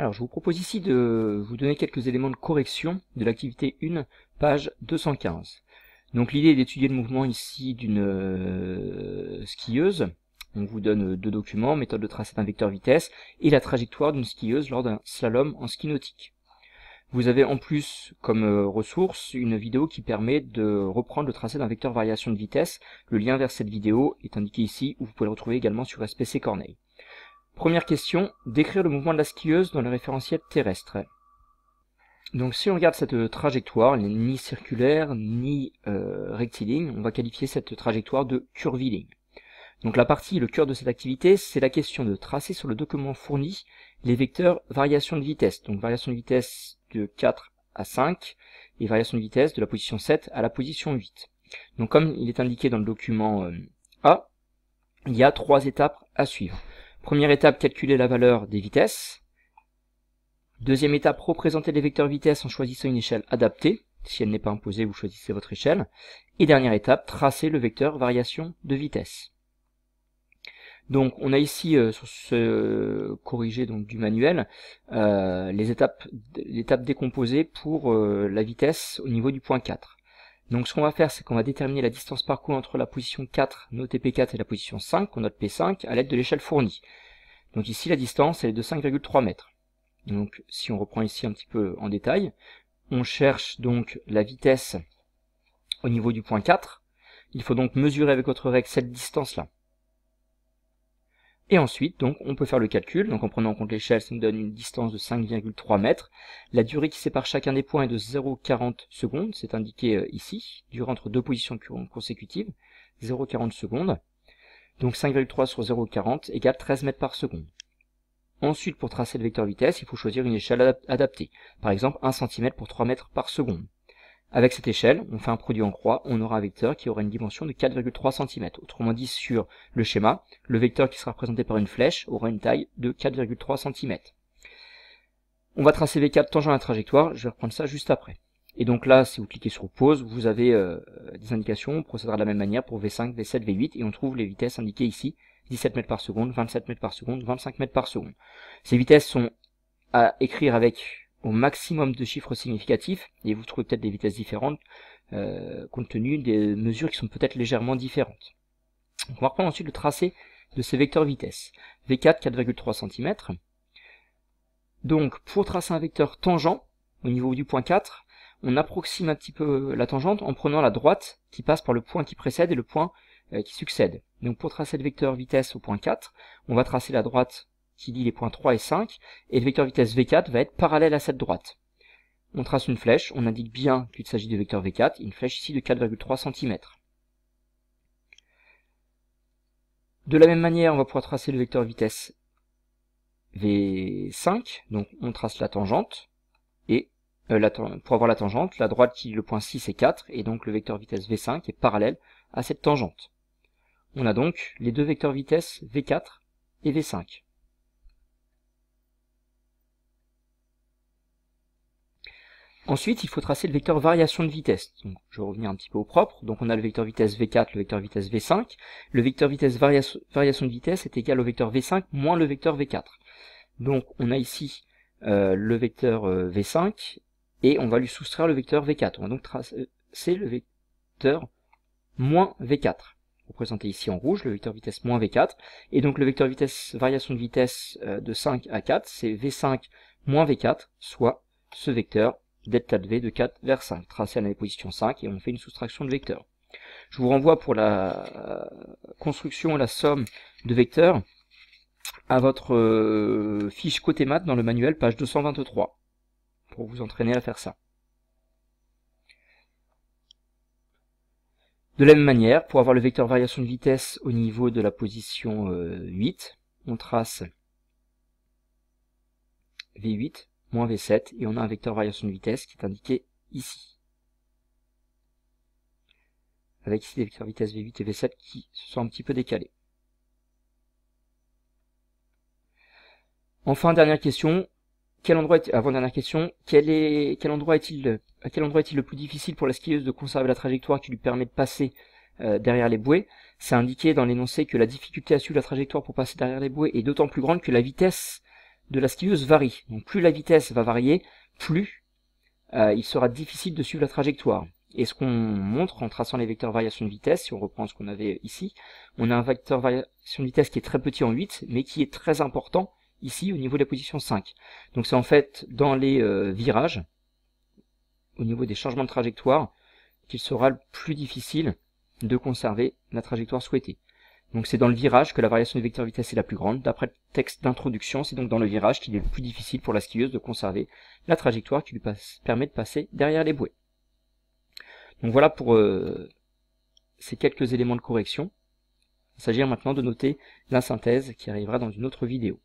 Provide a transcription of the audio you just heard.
Alors, je vous propose ici de vous donner quelques éléments de correction de l'activité 1, page 215. Donc, l'idée est d'étudier le mouvement ici d'une euh, skieuse. On vous donne deux documents, méthode de tracé d'un vecteur vitesse et la trajectoire d'une skieuse lors d'un slalom en ski nautique. Vous avez en plus comme euh, ressource une vidéo qui permet de reprendre le tracé d'un vecteur variation de vitesse. Le lien vers cette vidéo est indiqué ici, ou vous pouvez le retrouver également sur SPC Corneille. Première question, décrire le mouvement de la skieuse dans le référentiel terrestre. Donc si on regarde cette euh, trajectoire, elle n'est ni circulaire ni euh, rectiligne, on va qualifier cette trajectoire de curviligne. Donc la partie, le cœur de cette activité, c'est la question de tracer sur le document fourni les vecteurs variation de vitesse. Donc variation de vitesse de 4 à 5 et variation de vitesse de la position 7 à la position 8. Donc comme il est indiqué dans le document euh, A, il y a trois étapes à suivre. Première étape, calculer la valeur des vitesses. Deuxième étape, représenter les vecteurs vitesse en choisissant une échelle adaptée. Si elle n'est pas imposée, vous choisissez votre échelle. Et dernière étape, tracer le vecteur variation de vitesse. Donc on a ici euh, sur ce corrigé donc, du manuel euh, les étapes l'étape décomposée pour euh, la vitesse au niveau du point 4. Donc ce qu'on va faire, c'est qu'on va déterminer la distance parcourue entre la position 4, notée P4, et la position 5, qu'on note P5, à l'aide de l'échelle fournie. Donc ici, la distance, est de 5,3 mètres. Donc si on reprend ici un petit peu en détail, on cherche donc la vitesse au niveau du point 4. Il faut donc mesurer avec votre règle cette distance-là. Et ensuite, donc, on peut faire le calcul. Donc, en prenant en compte l'échelle, ça nous donne une distance de 5,3 mètres. La durée qui sépare chacun des points est de 0,40 secondes. C'est indiqué euh, ici. Durée entre deux positions consécutives. 0,40 secondes. Donc, 5,3 sur 0,40 égale 13 mètres par seconde. Ensuite, pour tracer le vecteur vitesse, il faut choisir une échelle adaptée. Par exemple, 1 cm pour 3 mètres par seconde. Avec cette échelle, on fait un produit en croix, on aura un vecteur qui aura une dimension de 4,3 cm. Autrement dit, sur le schéma, le vecteur qui sera représenté par une flèche aura une taille de 4,3 cm. On va tracer V4 tangent à la trajectoire, je vais reprendre ça juste après. Et donc là, si vous cliquez sur pause, vous avez euh, des indications, on procédera de la même manière pour V5, V7, V8, et on trouve les vitesses indiquées ici, 17 mètres par seconde, 27 mètres par seconde, 25 mètres par seconde. Ces vitesses sont à écrire avec au maximum de chiffres significatifs et vous trouvez peut-être des vitesses différentes euh, compte tenu des mesures qui sont peut-être légèrement différentes. on va reprendre ensuite le tracé de ces vecteurs vitesse. V4, 4,3 cm. Donc pour tracer un vecteur tangent au niveau du point 4, on approxime un petit peu euh, la tangente en prenant la droite qui passe par le point qui précède et le point euh, qui succède. Donc pour tracer le vecteur vitesse au point 4, on va tracer la droite qui lie les points 3 et 5, et le vecteur vitesse V4 va être parallèle à cette droite. On trace une flèche, on indique bien qu'il s'agit du vecteur V4, une flèche ici de 4,3 cm. De la même manière, on va pouvoir tracer le vecteur vitesse V5, donc on trace la tangente, et euh, pour avoir la tangente, la droite qui lie le point 6 et 4, et donc le vecteur vitesse V5 est parallèle à cette tangente. On a donc les deux vecteurs vitesse V4 et V5. Ensuite, il faut tracer le vecteur variation de vitesse. Donc, je vais revenir un petit peu au propre. Donc, on a le vecteur vitesse V4, le vecteur vitesse V5. Le vecteur vitesse variation de vitesse est égal au vecteur V5 moins le vecteur V4. Donc, on a ici euh, le vecteur euh, V5 et on va lui soustraire le vecteur V4. On va donc tracer le vecteur moins V4 représenté ici en rouge, le vecteur vitesse moins V4. Et donc le vecteur vitesse variation de vitesse euh, de 5 à 4, c'est V5 moins V4, soit ce vecteur delta de V de 4 vers 5, tracé à la position 5, et on fait une soustraction de vecteurs. Je vous renvoie pour la euh, construction et la somme de vecteurs à votre euh, fiche côté maths dans le manuel, page 223, pour vous entraîner à faire ça. De la même manière, pour avoir le vecteur variation de vitesse au niveau de la position 8, euh, on trace V8 moins V7, et on a un vecteur variation de vitesse qui est indiqué ici. Avec ici des vecteurs vitesse V8 et V7 qui se sont un petit peu décalés. Enfin, dernière question. Quel endroit avant dernière question, quel est, quel endroit est-il, à quel endroit est-il le plus difficile pour la skieuse de conserver la trajectoire qui lui permet de passer euh, derrière les bouées C'est indiqué dans l'énoncé que la difficulté à suivre la trajectoire pour passer derrière les bouées est d'autant plus grande que la vitesse de la skieuse varie. Donc plus la vitesse va varier, plus euh, il sera difficile de suivre la trajectoire. Et ce qu'on montre en traçant les vecteurs variation de vitesse, si on reprend ce qu'on avait ici, on a un vecteur variation de vitesse qui est très petit en 8, mais qui est très important ici au niveau de la position 5. Donc c'est en fait dans les euh, virages, au niveau des changements de trajectoire, qu'il sera le plus difficile de conserver la trajectoire souhaitée. Donc c'est dans le virage que la variation du vecteur vitesse est la plus grande. D'après le texte d'introduction, c'est donc dans le virage qu'il est le plus difficile pour la skieuse de conserver la trajectoire qui lui permet de passer derrière les bouées. Donc voilà pour euh, ces quelques éléments de correction. Il s'agit maintenant de noter la synthèse qui arrivera dans une autre vidéo.